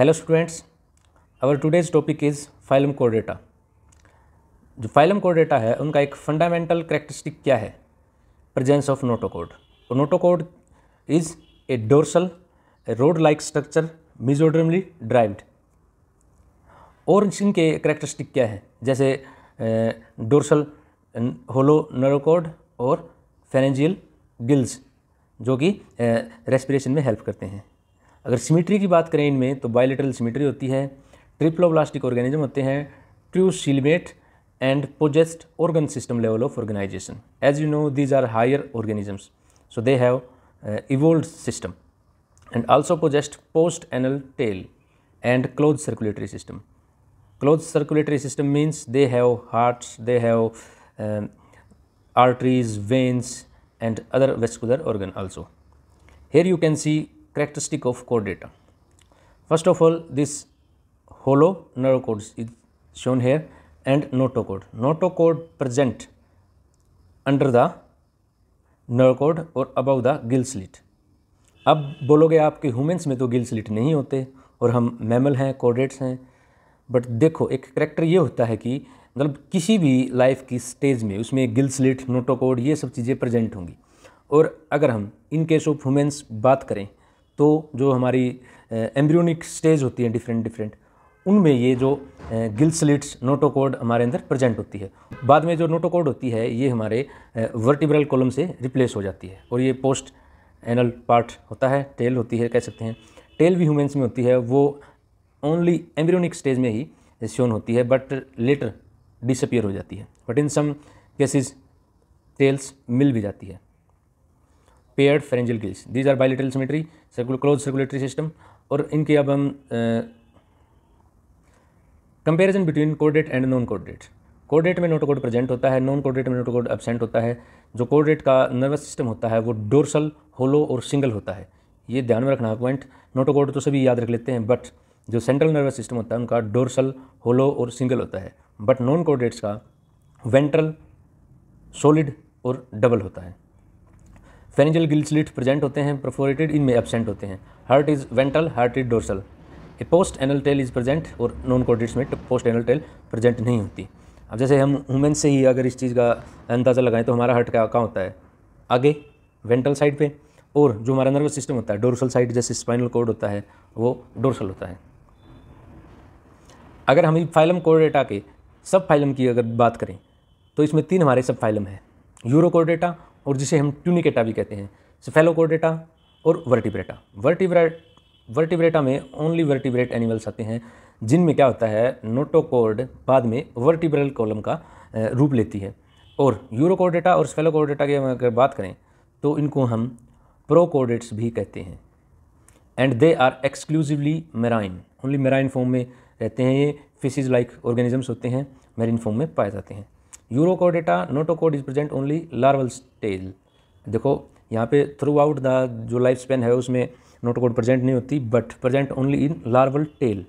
Hello students our today's topic is phylum कोडेटा जो phylum कोडेटा data है उनका एक फंडामेंटल करेक्टरिस्टिक क्या है प्रेजेंस ऑफ नोटोकोड और notochord is a dorsal rod like structure mesodermally derived और इनके करेक्टरिस्टिक क्या है जैसे डोर्सल होलो नोटोकोड और फेनेंजियल गिल्स जो कि रेस्पिरेशन में हेल्प करते हैं अगर सिमेट्री की बात करें इनमें तो बायोलिटरल सिमेट्री होती है ट्रिप्लोब्लास्टिक ऑर्गेनिज्म होते हैं true coelomate and possessed organ system level of organization as you know these are higher organisms so they have evolved system and also possessed post anal tail and closed circulatory system closed circulatory system means they have heart they have arteries veins and other vascular organ also here you can see characteristic of core data. First of all, this hollow narrow code is shown here and noto code. Noto code present under the narrow code or above the gill slit. अब बोलोगे आपके humans में तो Gill slit नहीं होते और हम mammal हैं कोडेट्स हैं बट देखो एक करेक्टर ये होता है कि मतलब किसी भी लाइफ की स्टेज में उसमें गिल स्लिट नोटोकोड ये सब चीज़ें प्रेजेंट होंगी और अगर हम इन केस ऑफ वुमेंस बात करें तो जो हमारी एम्ब्रियोनिक स्टेज होती है डिफरेंट डिफरेंट उनमें ये जो गिल स्लिट्स नोटोकोड हमारे अंदर प्रेजेंट होती है बाद में जो नोटोकोड होती है ये हमारे वर्टिब्रल कॉलम से रिप्लेस हो जाती है और ये पोस्ट एनल पार्ट होता है टेल होती है कह सकते हैं टेल भी ह्यूमेंस में होती है वो ओनली एम्ब्रियोनिक स्टेज में ही शोन होती है बट लेटर डिसअपियर हो जाती है but in some cases tales मिल भी जाती है paired pharyngeal gills these are bilateral symmetry close circulatory system और इनके अब हम comparison between caudate and non caudate caudate में नोटोकोड प्रेजेंट होता है नॉन कोडेट में नोटोकोड एबसेंट होता है जो कोडेट का नर्वस सिस्टम होता है वो डोरसल होलो और सिंगल होता है ये ध्यान में रखना पॉइंट नोटोकोड तो सभी याद रख लेते हैं बट जो सेंट्रल नर्वस सिस्टम होता है उनका डोरसल होलो और सिंगल होता है बट नॉन कोडेट्स का वेंट्रल सॉलिड और डबल होता है फेनिजल गिल्सलिट प्रेजेंट होते हैं प्रफोरेटेड इनमें एबसेंट होते हैं heart is ventral heart is dorsal a post anal tail is present और नॉन कोडिट्स में पोस्ट एनल टेल प्रेजेंट नहीं होती अब जैसे हम वुमेन से ही अगर इस चीज़ का अंदाज़ा लगाएं तो हमारा हार्ट क्या होता है आगे वेंटल साइड पे और जो हमारा नर्वस सिस्टम होता है डोर्सल साइड जैसे स्पाइनल कोड होता है वो डोर्सल होता है अगर हम फाइलम कोडेटा के सब फाइलम की अगर बात करें तो इसमें तीन हमारे सब फाइलम हैं यूरो कोडेटा और जिसे हम ट्यूनिकेटा भी कहते हैं सफेलोकोडेटा और वर्टिब्रेटा वर्टिब्रेट वर्टिब्रेटा में ओनली वर्टिब्रेट एनिमल्स आते हैं जिनमें क्या होता है नोटोकोड बाद में वर्टिब्रल कॉलम का रूप लेती है और यूरोकोडेटा और स्फेलोकोडेटा की अगर बात करें तो इनको हम प्रोकोडेट्स भी कहते हैं and they are exclusively marine only marine form में रहते हैं ये फिशिज लाइक ऑर्गेनिजम्स होते हैं मेरिन फॉर्म में पाए जाते हैं Urochordata notochord is present only larval stage देखो यहाँ पे थ्रू आउट द जो लाइफ स्पेन है उसमें नोटोकोड प्रेजेंट नहीं होती but present only in larval tail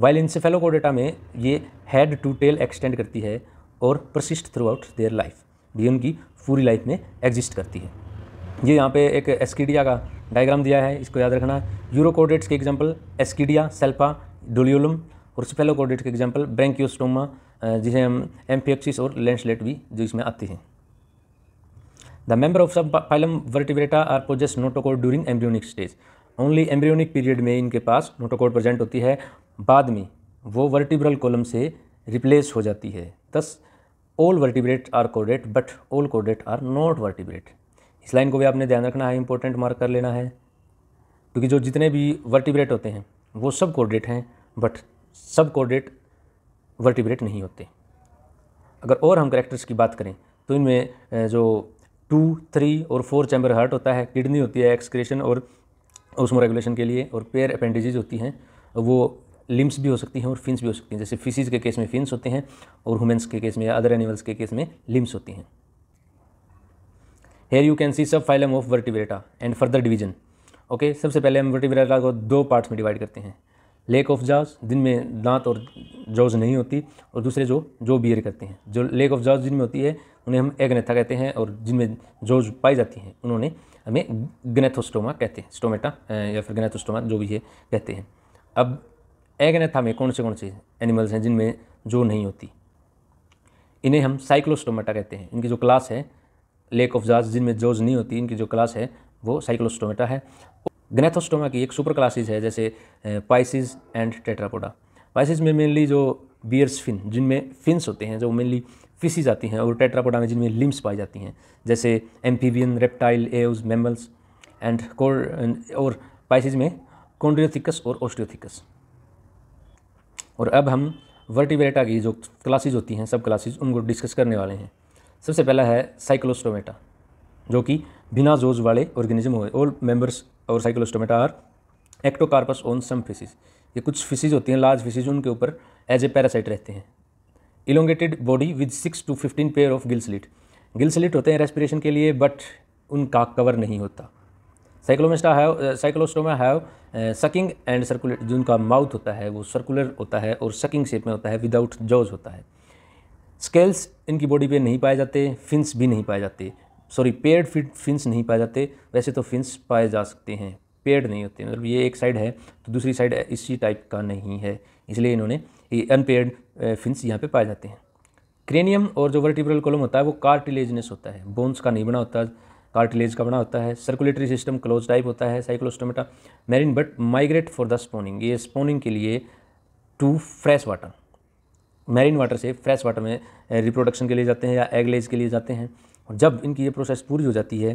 while in Cephalochordata में ये हेड टू टेल एक्सटेंड करती है और persist throughout their life भी उनकी पूरी लाइफ में एग्जिस्ट करती है ये यहाँ पे एक एस्किडिया का डायग्राम दिया है इसको याद रखना यूरोकोडेट्स के एग्जाम्पल एस्किडिया सेल्पा डोलियोलम और सिफेलोकोडेट्स के एग्जाम्पल ब्रेंक्योस्टोमा जिसे हम एम्फियक्सिस और लेंसलेट भी जो इसमें आती हैं the member of sub phylum Vertebrata are possess notochord during embryonic stage only embryonic period में इनके पास नोटोकोड प्रेजेंट होती है बाद में वो वर्टिब्रल कॉलम से रिप्लेस हो जाती है दस all vertebrate are caudate but all caudate are not vertebrate इस लाइन को भी आपने ध्यान रखना है इंपॉर्टेंट मार्क कर लेना है क्योंकि जो जितने भी वर्टिब्रेट होते हैं वो सब कोडेट हैं बट सब कोडेट वर्टिब्रेट नहीं होते अगर और हम करेक्टर्स की बात करें तो इनमें जो टू थ्री और फोर चैम्बर हार्ट होता है किडनी होती है एक्सक्रेशन और उसमो रेगुलेशन के लिए और पेयर अपेंडेजेज होती हैं वो लिम्स भी हो सकती हैं और फिन्स भी हो सकती हैं जैसे फिशीज़ के केस में फिंस होते हैं और हुमेंस के केस में या अदर एनिमल्स के केस में लिम्स होती हैं here you can see sub phylum of Vertebrata and further division okay सबसे पहले हम वर्टिब्रेटा को दो पार्ट्स में डिवाइड करते हैं लेक ऑफ दिन जिनमें दांत और जॉज नहीं होती और दूसरे जो जो बियर करते हैं जो लेक ऑफ जॉज जिनमें होती है उन्हें हम एग्नेथा कहते हैं और जिनमें जॉज पाई जाती हैं उन्होंने हमें ग्नेथोस्टोमा कहते हैं स्टोमेटा या फिर ग्नेथोस्टोमा जो भी है कहते हैं अब एग्नेथा में कौन से कौन से एनिमल्स हैं जिनमें जो नहीं होती इन्हें हम साइक्लोस्टोमेटा कहते हैं इनकी जो क्लास है लेक ऑफ जॉज जिनमें जॉज नहीं होती इनकी जो क्लास है वो साइक्लोस्टोमेटा है ग्नेथोस्टोमा की एक सुपर क्लासेज है जैसे पाइसिस एंड टेट्रापोडा पाइसिस में मेनली जो बियर्स फिन जिनमें फिन्स होते हैं जो मेनली फिसी आती हैं और टेट्रापोडा में जिनमें लिम्स पाई जाती हैं जैसे amphibian reptile Aves mammals and core और पाइसिस में कॉन्ड्रियोथिकस और ऑस्टियोथिकस और अब हम वर्टिवेटा की जो क्लासेज होती हैं सब क्लासेज उनको डिस्कस करने वाले हैं सबसे पहला है साइक्लोस्टोमेटा जो कि बिना जोज वाले ऑर्गेनिज्म हुए ऑल मेम्बर्स और Cyclostomata are ectoparasites on some fishes ये कुछ फिशिज होती हैं लार्ज फिशिज उनके ऊपर एज ए पैरासाइट रहते हैं elongated body with six to fifteen pair of gill slits gill slits होते हैं रेस्पिरेशन के लिए बट उनका कवर नहीं होता Cyclostomata have Cyclostoma have sucking and circular जो उनका माउथ होता है वो सर्कुलर होता है और सकिंग शेप में होता है विदाउट जॉज होता है स्केल्स इनकी बॉडी पे नहीं पाए जाते फिंस भी नहीं पाए जाते सॉरी पेड फिंस नहीं पाए जाते वैसे तो फिन्स पाए जा सकते हैं पेड नहीं होते मतलब ये एक साइड है तो दूसरी साइड इसी टाइप का नहीं है इसलिए इन्होंने ये अनपेड फिंस यहाँ पे पाए जाते हैं क्रेनियम और जो वर्टिब्रल कॉलम होता है वो कार्टिलेजनेस होता है बोन्स का नहीं बना होता कार्टिलेज का बना होता है सर्कुलेटरी सिस्टम क्लोज टाइप होता है Cyclostomata marine but migrate for the spawning ये स्पोनिंग के लिए to fresh water marine water से फ्रेश वाटर में रिप्रोडक्शन के लिए जाते हैं या एगलेज के लिए जाते हैं और जब इनकी ये प्रोसेस पूरी हो जाती है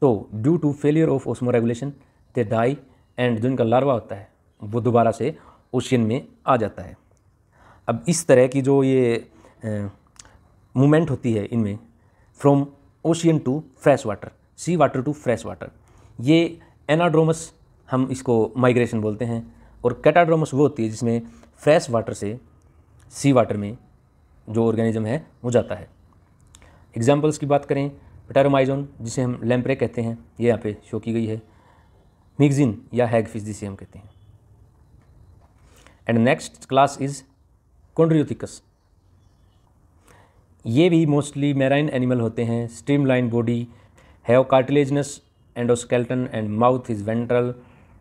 तो due to failure of osmoregulation they die and जो इनका लार्वा होता है वो दोबारा से ओशियन में आ जाता है अब इस तरह की जो ये मूवमेंट होती है इनमें from ocean to fresh water sea water to fresh water ये एनाड्रोमस हम इसको माइग्रेशन बोलते हैं और कैटाड्रोमस वो होती है जिसमें फ्रेश वाटर से सी वाटर में जो ऑर्गेनिज्म है वो जाता है एग्जाम्पल्स की बात करें पटारोमाइजोन जिसे हम लैम्प्रे कहते हैं ये यहाँ पे शो की गई है मिगजिन या हैगफिश जिसे हम कहते हैं and next class is Chondrichthyes ये भी मोस्टली मैराइन एनिमल होते हैं streamline body have cartilaginous endoskeleton and mouth is ventral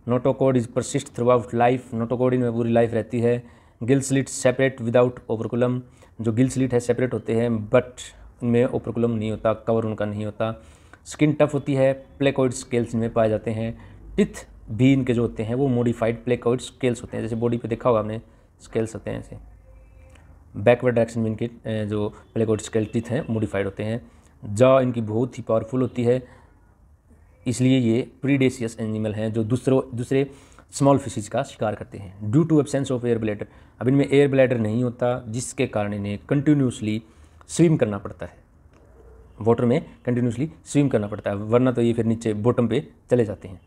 notochord is persist throughout life notochord इनमें पूरी लाइफ रहती है गिल्सलिट सेपरेट विदाउट ओवरकुलम जो गिल्सलिट है सेपरेट होते हैं बट उनमें ओपरकुलम नहीं होता कवर उनका नहीं होता स्किन टफ होती है प्लेकॉइड स्केल्स इनमें पाए जाते हैं टिथ भी इनके जो होते हैं वो मॉडिफाइड प्लेकॉइड स्केल्स होते हैं जैसे बॉडी पे देखा होगा हमने स्केल्स होते हैं ऐसे बैकवर्ड डायरेक्शन में इनके जो प्लेकॉइड स्केल टिथ हैं मॉडिफाइड होते हैं जा इनकी बहुत ही पावरफुल होती है इसलिए ये प्रीडेसियस एनिमल हैं जो दूसरों दूसरे स्मॉल फिशेज का शिकार करते हैं due to absence of air bladder अब इनमें एयर ब्लैडर नहीं होता जिसके कारण इन्हें कंटिन्यूसली स्विम करना पड़ता है वाटर में कंटिन्यूसली स्विम करना पड़ता है वरना तो ये फिर नीचे बॉटम पे चले जाते हैं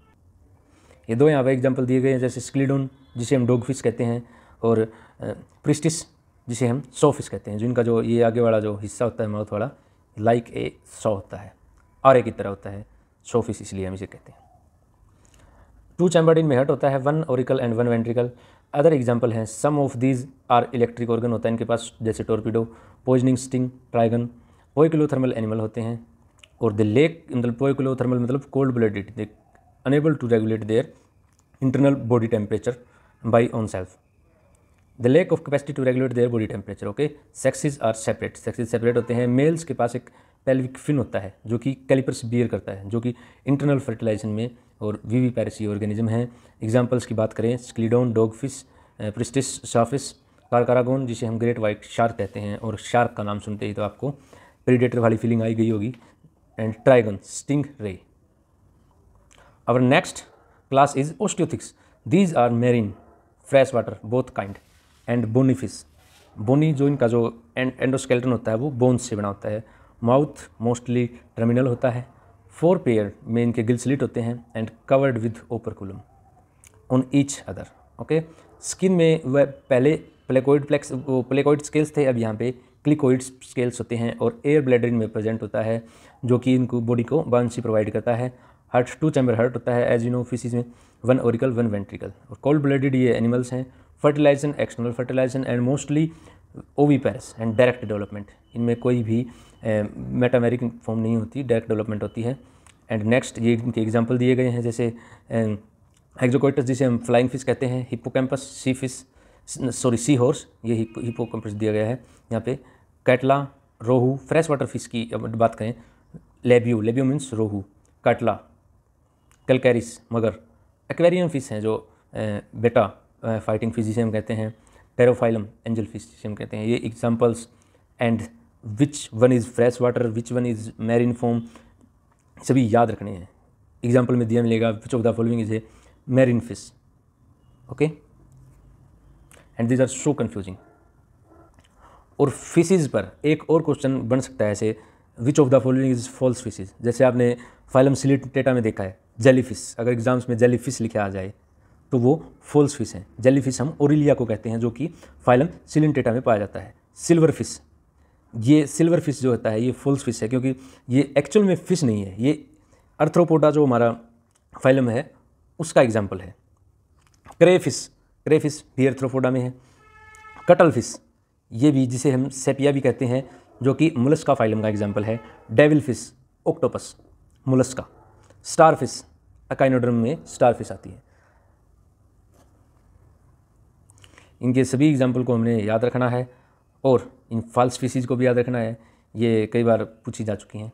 ये दो यहाँ पर एग्जाम्पल दिए गए हैं जैसे स्क्लीडोन जिसे हम डॉग फिश कहते हैं और प्रिस्टिस जिसे हम सो फिश कहते हैं जिनका जो ये आगे वाला जो हिस्सा होता है माउथ वाला लाइक ए सौ होता है आर की तरह होता है सो फिश इसलिए हम इसे कहते हैं टू चैम्बर्ड इन में हट होता है one auricle and one ventricle other example हैं some of these are electric organ होता है इनके पास जैसे Torpedo poisoning sting Trygon poikilothermal animal होते हैं और द लेक मतलब पोइक्लोथर्मल मतलब cold blooded they unable to regulate their internal body temperature by own self the lack of capacity to regulate their body temperature okay sexes are separate sexes separate होते हैं mails के पास एक pelvic fin होता है जो कि callipers beer करता है जो कि इंटरनल फर्टिलाइजेशन में और वी पैरसी ऑर्गेनिज्म हैं एग्जाम्पल्स की बात करें स्क्लीडोन डॉगफिश प्रिस्टिस साफिस कारकारागोन जिसे हम ग्रेट वाइट शार्क कहते हैं और शार्क का नाम सुनते ही तो आपको प्रीडेटर वाली फीलिंग आई गई होगी एंड ट्राइगन स्टिंग रे और next class is Osteichthyes these are marine fresh water both kind and bony fish bony जो इनका जो एंड एंडोस्केल्टन होता है वो बोन्स से बना होता है माउथ मोस्टली टर्मिनल होता है पेयर में इनके gills-slit होते हैं and covered with operculum on each other okay skin में वह पहले प्लेकोइड प्लेक्स प्लेकोइड स्केल्स थे अब यहाँ पे क्लिकोइड स्केल्स होते हैं और एयर ब्लैडर इनमें प्रेजेंट होता है जो कि इनको बॉडी को बाउंसी प्रोवाइड करता है हार्ट टू चैम्बर हार्ट होता है एज यू नो फिशीज में वन ओरिकल वन वेंट्रिकल और कोल्ड ब्लडेड ये एनिमल्स हैं fertilization external fertilization and mostly पैरिस एंड डायरेक्ट डेवलपमेंट इनमें कोई भी मेटामेरिक फॉर्म नहीं होती डायरेक्ट डेवलपमेंट होती है एंड नेक्स्ट ये इनके एग्जाम्पल दिए गए हैं जैसे एग्जोकोटस जिसे हम फ्लाइंग फिश कहते हैं campus seahorse sorry seahorse ये कैम्पस दिया गया है यहाँ पे catla rohu fresh water fish की बात करें लेब्यू लेब्यू मीन्स रोहू कैटला कलकैरिस मगर एक्वेरियम फिश हैं जो बेटा फाइटिंग फिश जिसे हम कहते हैं टेरोफाइलम एंजल फिश जिसे कहते हैं ये examples and which one is fresh water which one is marine form सभी याद रखने हैं एग्जाम्पल में दिया मिलेगा which of the following is a marine fish okay and these are so confusing और फिशेज़ पर एक और क्वेश्चन बन सकता है ऐसे which of the following is false fishes जैसे आपने फाइलम सिलिटेटा में देखा है जेली फिश अगर एग्जाम्स में जेली फिश लिखा आ जाए तो वो फोल्स फिश हैं जेली फिश हम ओरिलिया को कहते हैं जो कि फाइलम सिलिनटेटा में पाया जाता है सिल्वर फिश ये सिल्वर फिश जो होता है ये फोल्स फिश है क्योंकि ये एक्चुअल में फ़िश नहीं है ये अर्थ्रोपोडा जो हमारा फाइलम है उसका एग्जाम्पल है क्रे फिश क्रे फिश भी अर्थ्रोपोडा में है कटल फिश ये भी जिसे हम सेपिया भी कहते हैं जो कि मुलस्का फाइलम का एग्जाम्पल है devil fish octopus Mollusca starfish Echinodermata में स्टार फिश आती है इनके सभी एग्ज़ाम्पल को हमने याद रखना है और इन फॉल्स फीसीज को भी याद रखना है ये कई बार पूछी जा चुकी हैं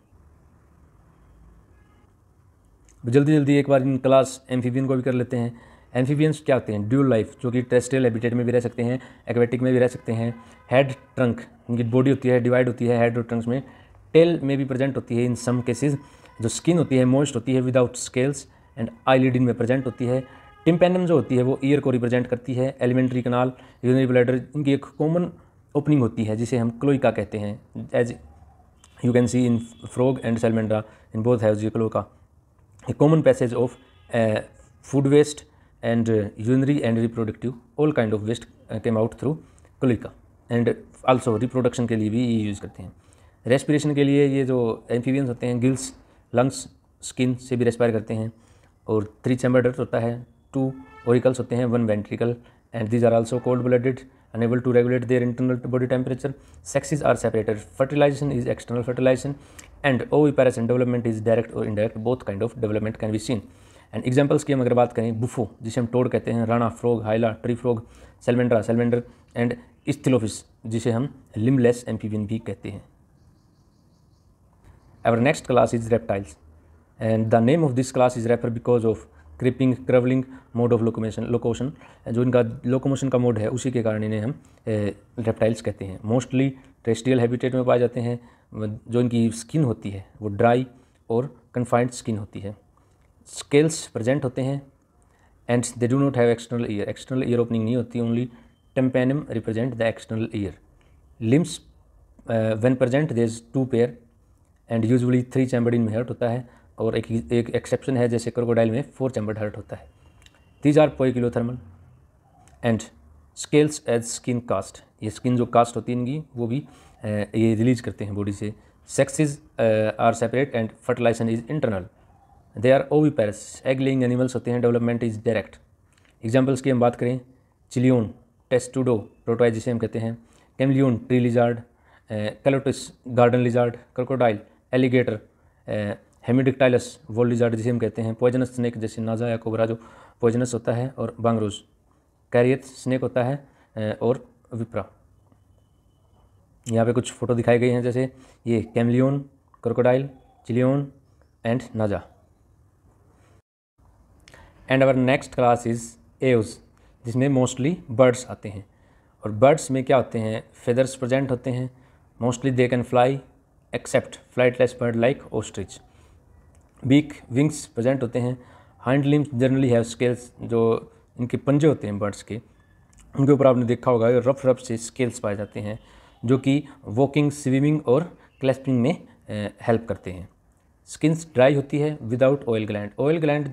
जल्दी जल्दी एक बार इन क्लास एम्फीबियन को भी कर लेते हैं एम्फीबियंस क्या होते हैं ड्यूल लाइफ जो कि टेस्टल हैबिटेट में भी रह सकते हैं एक्वेटिक में भी रह सकते हैं हेड ट्रंक इनकी बॉडी होती है डिवाइड होती है हेड और ट्रंक्स में टेल में भी प्रेजेंट होती है इन सम केसेस जो स्किन होती है मोस्ट होती है विदाउट स्केल्स एंड आईलिड में प्रेजेंट होती है टिम्पेनम जो होती है वो ईयर को रिप्रेजेंट करती है एलिमेंट्री कनाल यूनरी ब्लैडर इनकी एक कॉमन ओपनिंग होती है जिसे हम क्लोइका कहते हैं as you can see in frog and Salamandra in both have the cloaca a common passage of food waste and urinary and reproductive all kind of waste came out through cloaca and also reproduction के लिए भी ये use करते हैं respiration के लिए ये जो एम्फीवियंस होते हैं गिल्स लंग्स स्किन से भी रेस्पायर करते हैं और थ्री चैम्बर डर्ट होता है टू ओरिकल्स होते हैं one ventricle and these are also cold blooded unable to regulate their internal body temperature sexes are separated fertilization is external fertilization and oviparous and development is direct और indirect both kind of development can be seen and examples की हम अगर बात करें bufo जिसे हम toad कहते हैं Rana frog Hyla tree frog Salamandra salamander and Ichthyophis जिसे हम लिमलेस एम्फीविन भी कहते हैं our next class is reptiles and the name of this class is refer because of creeping crawling mode of locomotion locomotion जो इनका locomotion का mode है उसी के कारण इन्हें हम रेप्टाइल्स कहते हैं मोस्टली टेस्टियल हैबिटेट में पाए जाते हैं जो इनकी स्किन होती है वो ड्राई और कन्फाइंड स्किन होती है स्केल्स प्रजेंट होते हैं and they do not have external ear external ear opening नहीं होती only tympanum represent the external ear limbs when present they is two pair and usually three chamber in heart होता है और एक एक exception है जैसे क्रोकोडाइल में फोर चैम्बर्ड हर्ट होता है these are thermal and scales as skin cast ये स्किन जो कास्ट होती है इनकी वो भी ये रिलीज करते हैं बॉडी से sex are separate and fertilisation is internal they are oviparous egg laying animals होते हैं डेवलपमेंट इज डायरेक्ट एग्जाम्पल्स की हम बात करें चिलियोन टेस्टूडो प्रोटोइ जिसे हम कहते हैं chameleon tree lizard Calotes garden lizard crocodile alligator Hemidactylus wall lizard जिसे हम कहते हैं पॉइजनस स्नेक जैसे नाजा या कोबरा जो पॉइजनस होता है और बांगरूज कैरियत स्नेक होता है और विप्रा यहाँ पे कुछ फ़ोटो दिखाई गई हैं जैसे ये chameleon crocodile Chelone and Naja and our next class is Aves जिसमें मोस्टली बर्ड्स आते हैं और बर्ड्स में क्या होते हैं फेदर्स प्रजेंट होते हैं mostly they can fly except flightless bird like ostrich beak wings present होते हैं hind limbs generally have scales जो इनके पंजे होते हैं बर्ड्स के उनके ऊपर आपने देखा होगा रफ रफ से स्केल्स पाए जाते हैं जो कि वॉकिंग स्विमिंग और क्लैस्पिंग में हेल्प करते हैं स्किन ड्राई होती है without oil gland oil gland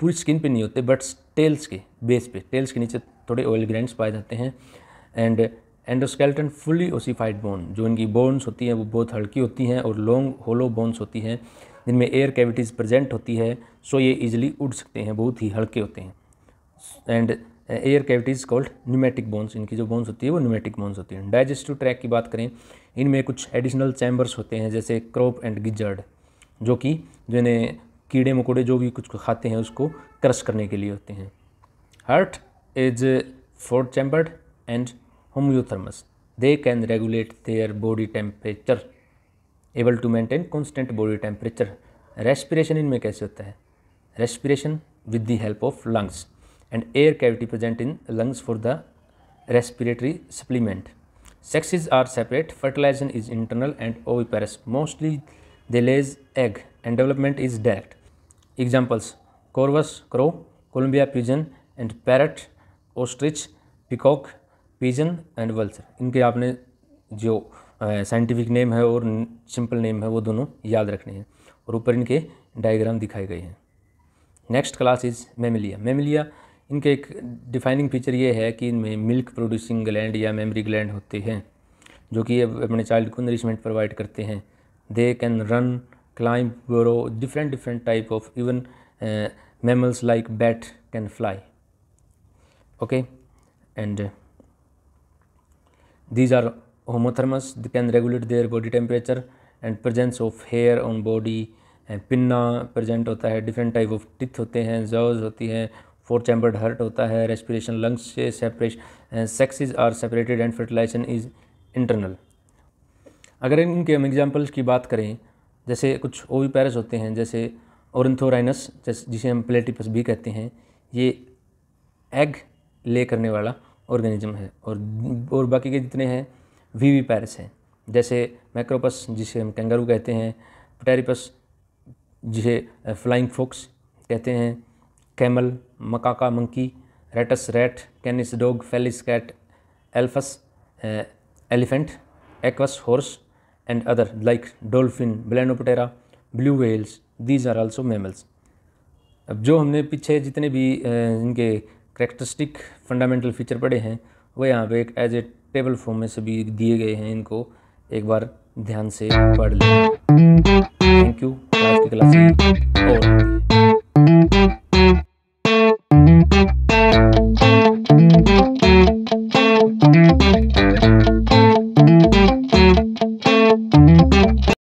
पूरी स्किन पे नहीं होते बट टेल्स के बेस पे टेल्स के नीचे थोड़े ऑयल ग्लैंड्स पाए जाते हैं and endoskeleton fully ossified bone जो इनकी बोन्स होती हैं वो बहुत हल्की होती हैं और लॉन्ग होलो बोन्स होती हैं जिनमें एयर कैविटीज़ प्रेजेंट होती है सो ये इजीली उड़ सकते हैं बहुत ही हल्के होते हैं and air cavities called pneumatic bones इनकी जो बोन्स होती है वो न्यूमेटिक बोन्स होती हैं डाइजेस्टिव ट्रैक की बात करें इनमें कुछ एडिशनल चैम्बर्स होते हैं जैसे क्रॉप एंड गिजर्ड जो कि जिन्हें कीड़े मकोड़े जो भी कुछ खाते हैं उसको क्रश करने के लिए होते हैं heart is fourth chambered and homeotherms. They can regulate their body temperature, able to maintain constant body temperature. Respiration इनमें कैसे होता है respiration with the help of lungs and air cavity present in lungs for the respiratory supplement sexes are separate fertilization is internal and oviparous mostly they lays egg and development is direct examples corvus crow columbia pigeon and parrot ostrich peacock pigeon and vulture इनके आपने जो scientific name है और simple name है वो दोनों याद रखने हैं और ऊपर इनके डायग्राम दिखाए गए हैं next class is Mammalia Mammalia इनके एक डिफाइनिंग फीचर ये है कि इनमें मिल्क प्रोड्यूसिंग ग्लैंड या मेमरी ग्लैंड होते हैं जो कि अपने चाइल्ड को नरिशमेंट प्रोवाइड करते हैं they can run climb grow different different type of even mammals like bat can fly okay and These are homotherms, they can regulate their body temperature and presence of hair on body pinna pinna होता है different type of teeth होते हैं jaws होती है four chambered heart होता है respiration lungs से separation sexes are separated and fertilisation is internal अगर इनके हम एग्जाम्पल्स की बात करें जैसे कुछ ओवी पैरस होते हैं जैसे औरथोराइनस जिसे हम प्लेटिपस भी कहते हैं ये एग ले करने वाला ऑर्गेनिज्म है और और बाकी के जितने हैं वी वी पैरस हैं जैसे मैक्रोपस जिसे हम कैंगारू कहते हैं पटेरिपस जिसे फ्लाइंग फोक्स कहते हैं camel Macaca monkey Rattus rat Canis dog Felis cat Elephas elephant Equus horse and other like dolphin Balaenoptera blue whales these are also mammals अब जो हमने पीछे जितने भी इनके करेक्टरिस्टिक फंडामेंटल फीचर पड़े हैं वह यहाँ पे एक एज ए टेबल फॉर्म में सभी दिए गए हैं इनको एक बार ध्यान से पढ़ लें थैंक यू आज की क्लास और